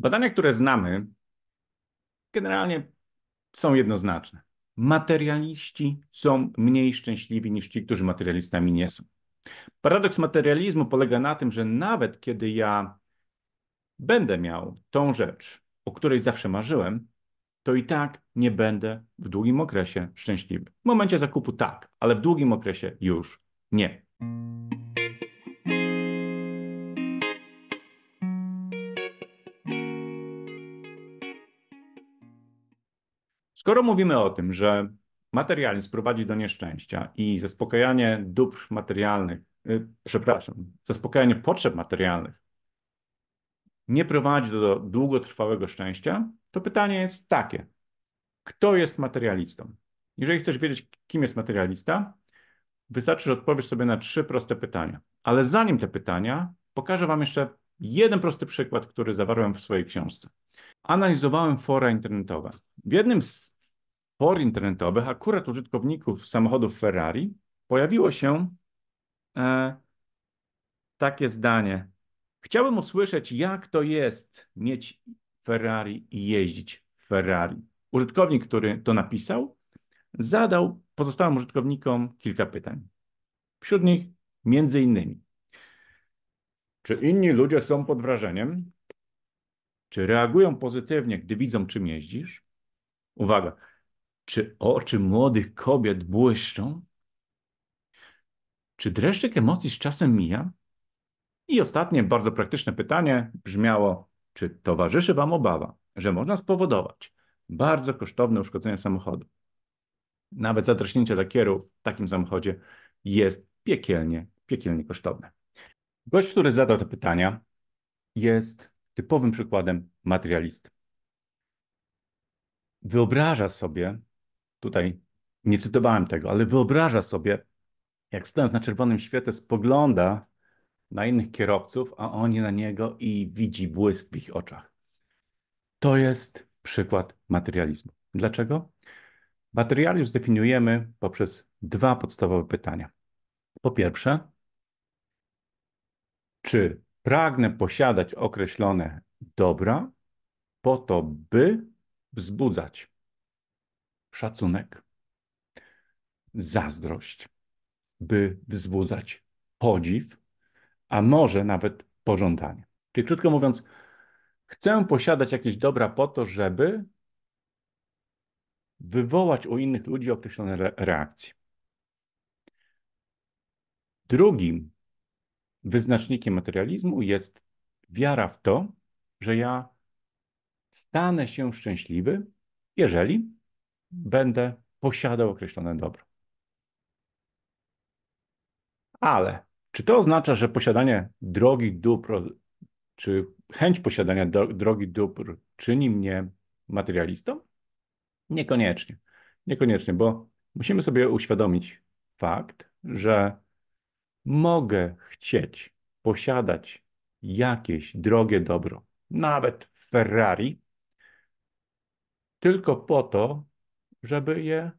Badania, które znamy, generalnie są jednoznaczne. Materialiści są mniej szczęśliwi niż ci, którzy materialistami nie są. Paradoks materializmu polega na tym, że nawet kiedy ja będę miał tą rzecz, o której zawsze marzyłem, to i tak nie będę w długim okresie szczęśliwy. W momencie zakupu tak, ale w długim okresie już nie. Skoro mówimy o tym, że materializm prowadzi do nieszczęścia i zaspokajanie dóbr materialnych, y, przepraszam, zaspokajanie potrzeb materialnych nie prowadzi do długotrwałego szczęścia, to pytanie jest takie: kto jest materialistą? Jeżeli chcesz wiedzieć, kim jest materialista, wystarczy, że odpowiesz sobie na trzy proste pytania. Ale zanim te pytania, pokażę Wam jeszcze jeden prosty przykład, który zawarłem w swojej książce analizowałem fora internetowe. W jednym z for internetowych, akurat użytkowników samochodów Ferrari, pojawiło się e, takie zdanie. Chciałbym usłyszeć, jak to jest mieć Ferrari i jeździć Ferrari. Użytkownik, który to napisał, zadał pozostałym użytkownikom kilka pytań. Wśród nich między innymi. Czy inni ludzie są pod wrażeniem? czy reagują pozytywnie, gdy widzą, czym jeździsz? Uwaga, czy oczy młodych kobiet błyszczą? Czy dreszczyk emocji z czasem mija? I ostatnie, bardzo praktyczne pytanie brzmiało, czy towarzyszy Wam obawa, że można spowodować bardzo kosztowne uszkodzenie samochodu? Nawet zatraśnięcie lakieru w takim samochodzie jest piekielnie, piekielnie kosztowne. Gość, który zadał te pytania, jest typowym przykładem materialisty. Wyobraża sobie, tutaj nie cytowałem tego, ale wyobraża sobie, jak stojąc na czerwonym świetle, spogląda na innych kierowców, a oni na niego i widzi błysk w ich oczach. To jest przykład materializmu. Dlaczego? Materializm definiujemy poprzez dwa podstawowe pytania. Po pierwsze, czy Pragnę posiadać określone dobra po to, by wzbudzać szacunek, zazdrość, by wzbudzać podziw, a może nawet pożądanie. Czyli krótko mówiąc, chcę posiadać jakieś dobra po to, żeby wywołać u innych ludzi określone reakcje. Drugim wyznacznikiem materializmu jest wiara w to, że ja stanę się szczęśliwy, jeżeli będę posiadał określone dobro. Ale czy to oznacza, że posiadanie drogich dóbr, czy chęć posiadania do, drogich dóbr czyni mnie materialistą? Niekoniecznie. Niekoniecznie, bo musimy sobie uświadomić fakt, że mogę chcieć posiadać jakieś drogie dobro, nawet Ferrari, tylko po to, żeby je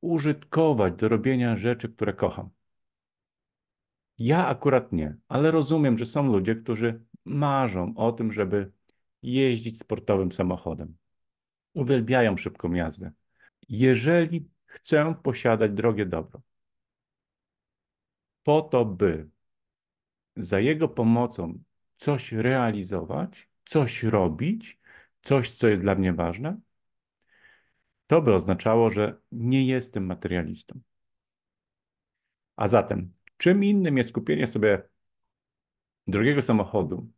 użytkować do robienia rzeczy, które kocham. Ja akurat nie, ale rozumiem, że są ludzie, którzy marzą o tym, żeby jeździć sportowym samochodem. Uwielbiają szybką jazdę. Jeżeli chcę posiadać drogie dobro, po to, by za jego pomocą coś realizować, coś robić, coś, co jest dla mnie ważne, to by oznaczało, że nie jestem materialistą. A zatem, czym innym jest kupienie sobie drugiego samochodu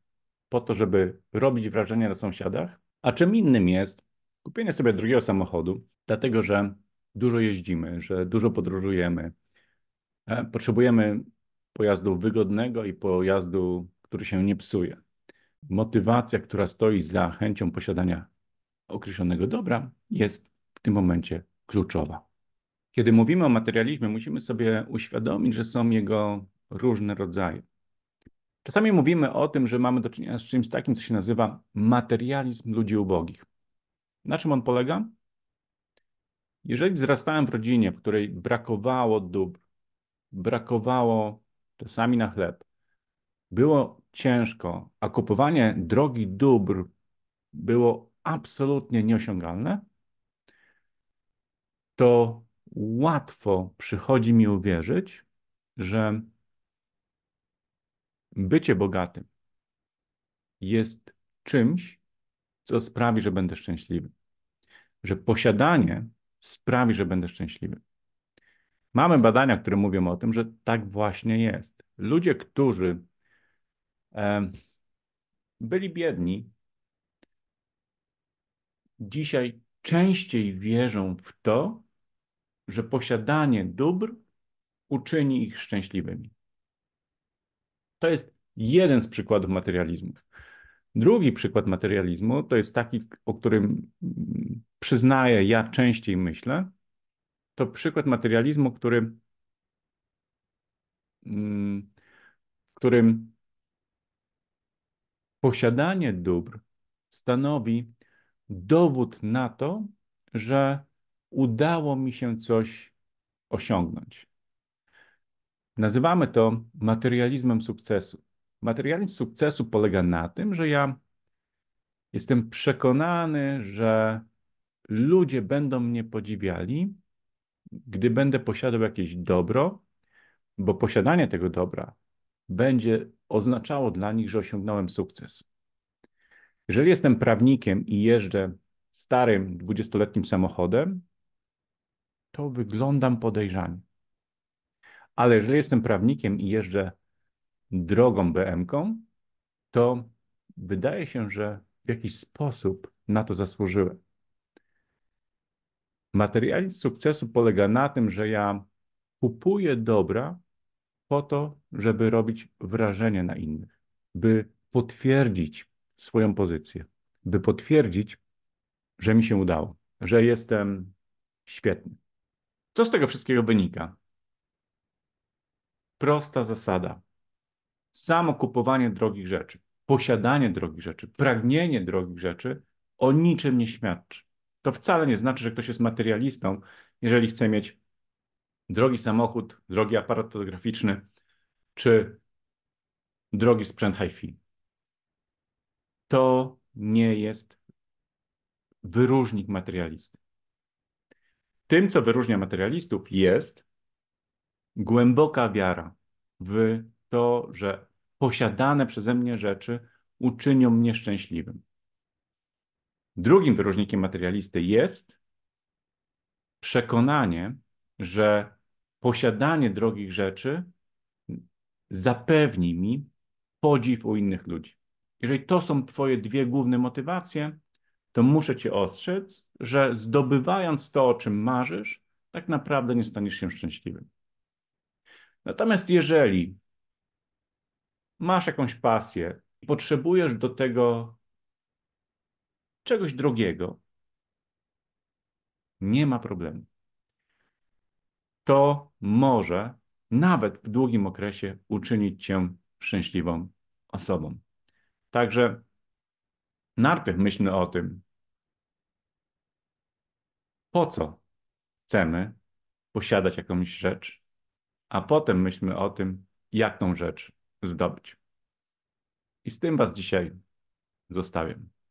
po to, żeby robić wrażenie na sąsiadach, a czym innym jest kupienie sobie drugiego samochodu, dlatego że dużo jeździmy, że dużo podróżujemy, E, potrzebujemy pojazdu wygodnego i pojazdu, który się nie psuje. Motywacja, która stoi za chęcią posiadania określonego dobra, jest w tym momencie kluczowa. Kiedy mówimy o materializmie, musimy sobie uświadomić, że są jego różne rodzaje. Czasami mówimy o tym, że mamy do czynienia z czymś takim, co się nazywa materializm ludzi ubogich. Na czym on polega? Jeżeli wzrastałem w rodzinie, w której brakowało dóbr, brakowało czasami na chleb. Było ciężko, a kupowanie drogi dóbr było absolutnie nieosiągalne, to łatwo przychodzi mi uwierzyć, że bycie bogatym jest czymś, co sprawi, że będę szczęśliwy. Że posiadanie sprawi, że będę szczęśliwy. Mamy badania, które mówią o tym, że tak właśnie jest. Ludzie, którzy byli biedni, dzisiaj częściej wierzą w to, że posiadanie dóbr uczyni ich szczęśliwymi. To jest jeden z przykładów materializmu. Drugi przykład materializmu to jest taki, o którym przyznaję, ja częściej myślę, to przykład materializmu, który, mm, w którym posiadanie dóbr stanowi dowód na to, że udało mi się coś osiągnąć. Nazywamy to materializmem sukcesu. Materializm sukcesu polega na tym, że ja jestem przekonany, że ludzie będą mnie podziwiali, gdy będę posiadał jakieś dobro, bo posiadanie tego dobra będzie oznaczało dla nich, że osiągnąłem sukces. Jeżeli jestem prawnikiem i jeżdżę starym 20-letnim samochodem, to wyglądam podejrzanie. Ale jeżeli jestem prawnikiem i jeżdżę drogą BMW, to wydaje się, że w jakiś sposób na to zasłużyłem. Materializm sukcesu polega na tym, że ja kupuję dobra po to, żeby robić wrażenie na innych, by potwierdzić swoją pozycję, by potwierdzić, że mi się udało, że jestem świetny. Co z tego wszystkiego wynika? Prosta zasada. Samo kupowanie drogich rzeczy, posiadanie drogich rzeczy, pragnienie drogich rzeczy o niczym nie świadczy. To wcale nie znaczy, że ktoś jest materialistą, jeżeli chce mieć drogi samochód, drogi aparat fotograficzny czy drogi sprzęt hi-fi. To nie jest wyróżnik materialisty. Tym, co wyróżnia materialistów, jest głęboka wiara w to, że posiadane przeze mnie rzeczy uczynią mnie szczęśliwym. Drugim wyróżnikiem materialisty jest przekonanie, że posiadanie drogich rzeczy zapewni mi podziw u innych ludzi. Jeżeli to są Twoje dwie główne motywacje, to muszę Cię ostrzec, że zdobywając to, o czym marzysz, tak naprawdę nie staniesz się szczęśliwym. Natomiast jeżeli masz jakąś pasję i potrzebujesz do tego czegoś drogiego, nie ma problemu. To może nawet w długim okresie uczynić cię szczęśliwą osobą. Także najpierw myślmy o tym, po co chcemy posiadać jakąś rzecz, a potem myślmy o tym, jak tą rzecz zdobyć. I z tym Was dzisiaj zostawiam.